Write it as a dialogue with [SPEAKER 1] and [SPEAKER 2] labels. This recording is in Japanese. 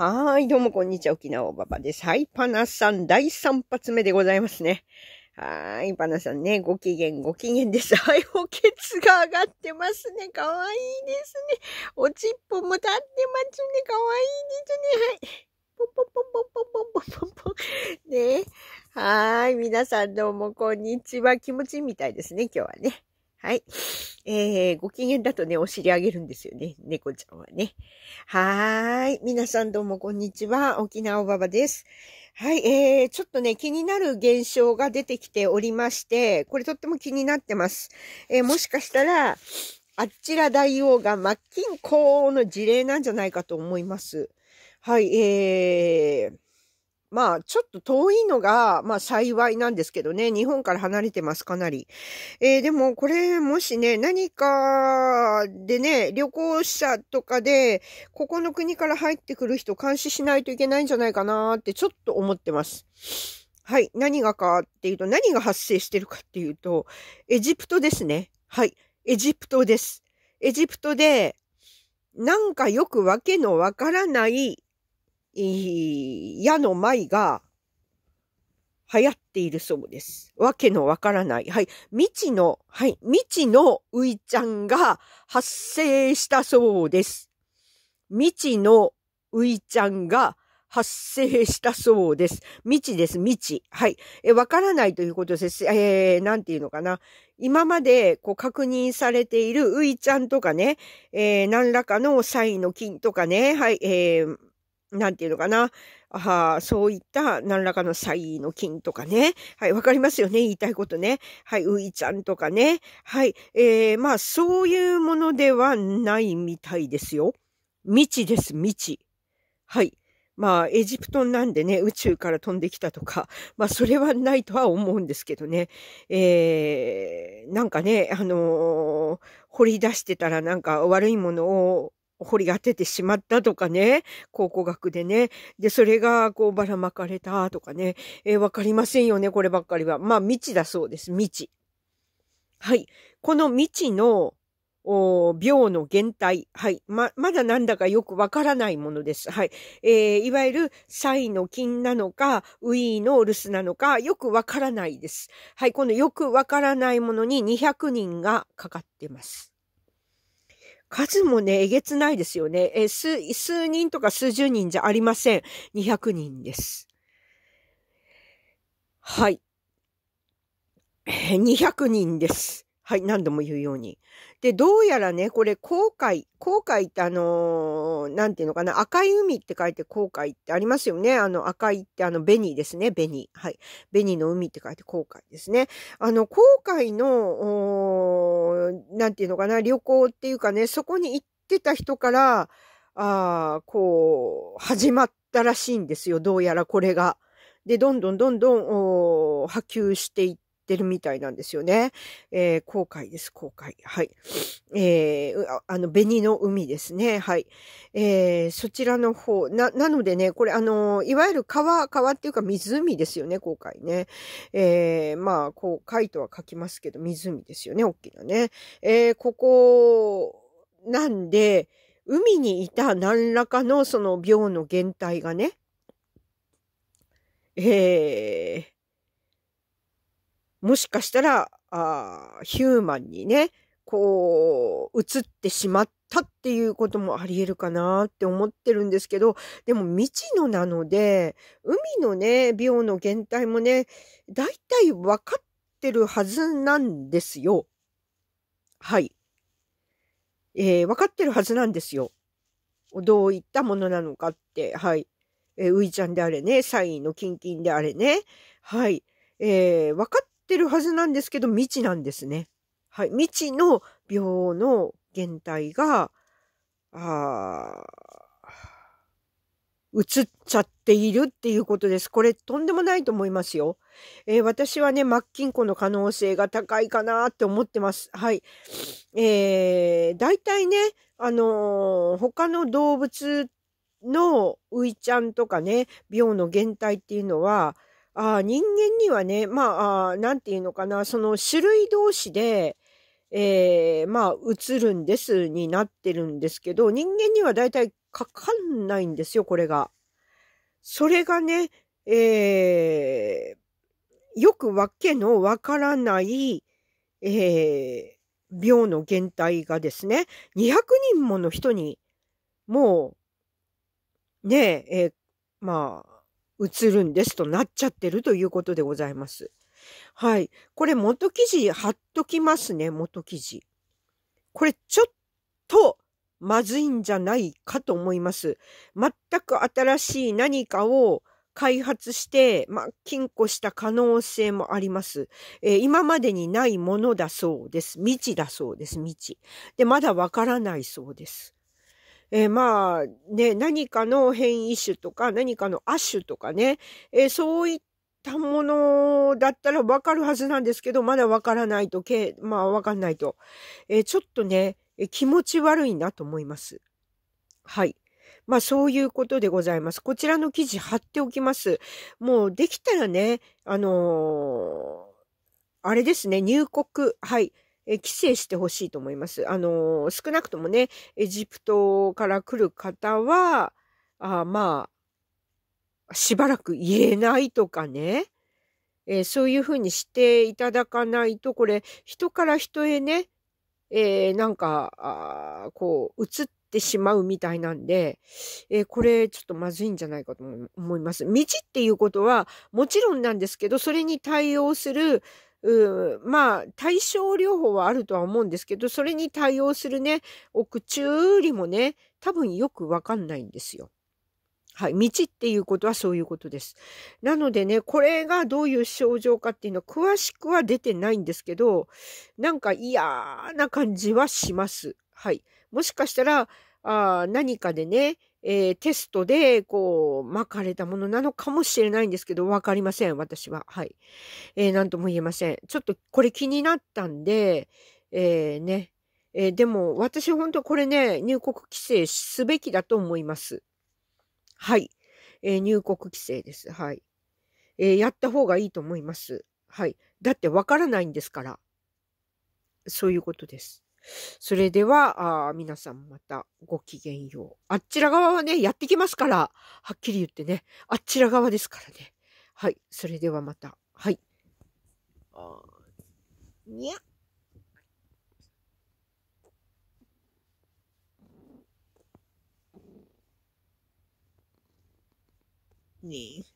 [SPEAKER 1] はーい、どうもこんにちは、沖縄ばばです。はい、パナさん、第3発目でございますね。はーい、パナさんね、ご機嫌、ご機嫌です。はい、おケツが上がってますね。かわいいですね。おちっぽも立ってますね。かわいいですね。はい。ポポポポポポポポポ。ねはーい、皆さんどうもこんにちは。気持ちいいみたいですね、今日はね。はい。えー、ご機嫌だとね、お尻あげるんですよね。猫ちゃんはね。はーい。皆さんどうもこんにちは。沖縄おばばです。はい。えー、ちょっとね、気になる現象が出てきておりまして、これとっても気になってます。えー、もしかしたら、あちら大王が末っ金王の事例なんじゃないかと思います。はい。えー、まあ、ちょっと遠いのが、まあ、幸いなんですけどね。日本から離れてます、かなり。えー、でも、これ、もしね、何かでね、旅行者とかで、ここの国から入ってくる人、監視しないといけないんじゃないかなって、ちょっと思ってます。はい。何がかっていうと、何が発生してるかっていうと、エジプトですね。はい。エジプトです。エジプトで、なんかよくわけのわからない矢の舞が流行っているそうです。わけのわからない。はい。未知の、はい。未知のういちゃんが発生したそうです。未知のういちゃんが発生したそうです。未知です、未知。はい。え、わからないということです。えー、なんていうのかな。今まで、こう、確認されているういちゃんとかね、えー、何らかのサイの菌とかね、はい、えー、なんていうのかな。あそういった何らかの詐の金とかね。はい、わかりますよね。言いたいことね。はい、ういちゃんとかね。はい、えー、まあ、そういうものではないみたいですよ。未知です、未知。はい。まあ、エジプトなんでね、宇宙から飛んできたとか、まあ、それはないとは思うんですけどね。えー、なんかね、あのー、掘り出してたらなんか悪いものを掘り当ててしまったとかね、考古学でね。で、それが、こう、ばらまかれたとかね。えー、わかりませんよね、こればっかりは。まあ、未知だそうです、未知。はい。この未知の、お病の原体。はい。ま、まだなんだかよくわからないものです。はい。えー、いわゆる、サイの菌なのか、ウーの留守なのか、よくわからないです。はい。このよくわからないものに200人がかかってます。数もね、えげつないですよね。え数、数人とか数十人じゃありません。200人です。はい。200人です。はい、何度も言うように。で、どうやらね、これ、航海、航海ってあのー、なんていうのかな、赤い海って書いて航海ってありますよね。あの、赤いってあの、紅ですね、紅。はい。紅の海って書いて航海ですね。あの、航海の、なんていうのかな、旅行っていうかね、そこに行ってた人から、ああ、こう、始まったらしいんですよ。どうやらこれが。で、どんどんどんどん、波及していって、ってるみたいなんですよね。えー、後悔です、後悔。はい。えー、あの、紅の海ですね。はい。えー、そちらの方。な、なのでね、これあの、いわゆる川、川っていうか湖ですよね、後悔ね。えー、まあ、こう、貝とは書きますけど、湖ですよね、大きなね。えー、ここ、なんで、海にいた何らかのその病の原体がね、えー、もしかしたら、あヒューマンにね、こう、映ってしまったっていうこともあり得るかなって思ってるんですけど、でも未知のなので、海のね、病の原体もね、大体わかってるはずなんですよ。はい。えー、かってるはずなんですよ。どういったものなのかって、はい。えー、ういちゃんであれね、サインのキンキンであれね、はい。えー、かっってるはずなんですけど、未知なんですね。はい。未知の病の原体が、あ映っちゃっているっていうことです。これとんでもないと思いますよ。えー、私はね、マッキンコの可能性が高いかなって思ってます。はい。えー、大体ね、あのー、他の動物のウイちゃんとかね、病の原体っていうのは、あ人間にはね、まあ、なんていうのかな、その種類同士で、えー、まあ、映るんですになってるんですけど、人間には大体かかんないんですよ、これが。それがね、えー、よくわけのわからない、えー、病の原体がですね、200人もの人に、もう、ねえ、えー、まあ、移るんですとなっちゃってるということでございます。はい。これ元記事貼っときますね、元記事。これちょっとまずいんじゃないかと思います。全く新しい何かを開発して、ま禁錮した可能性もあります、えー、今までにないものだそうです。未知だそうです、未知。で、まだわからないそうです。えー、まあね、何かの変異種とか何かの亜種とかね、えー、そういったものだったらわかるはずなんですけど、まだわからないと、けまあわかんないと、えー、ちょっとね、気持ち悪いなと思います。はい。まあそういうことでございます。こちらの記事貼っておきます。もうできたらね、あのー、あれですね、入国。はい。え規制してほしいと思います。あの少なくともね、エジプトから来る方は、あまあ、しばらく言えないとかね、えー、そういうふうにしていただかないと、これ、人から人へね、えー、なんか、あこう、移ってしまうみたいなんで、えー、これ、ちょっとまずいんじゃないかと思います。道っていうことは、もちろんなんですけど、それに対応する、うん、まあ、対症療法はあるとは思うんですけど、それに対応するね、お口よりもね、多分よくわかんないんですよ。はい。道っていうことはそういうことです。なのでね、これがどういう症状かっていうのは詳しくは出てないんですけど、なんか嫌な感じはします。はい。もしかしたら、あ何かでね、えー、テストで、こう、巻かれたものなのかもしれないんですけど、わかりません、私は。はい。えー、なんとも言えません。ちょっとこれ気になったんで、えー、ね。えー、でも、私本当これね、入国規制すべきだと思います。はい。えー、入国規制です。はい。えー、やった方がいいと思います。はい。だってわからないんですから。そういうことです。それでは、あ皆さんまたごきげんよう。あっちら側はね、やってきますから、はっきり言ってね、あっちら側ですからね。はい、それではまた。はい。あにゃ。ねえ。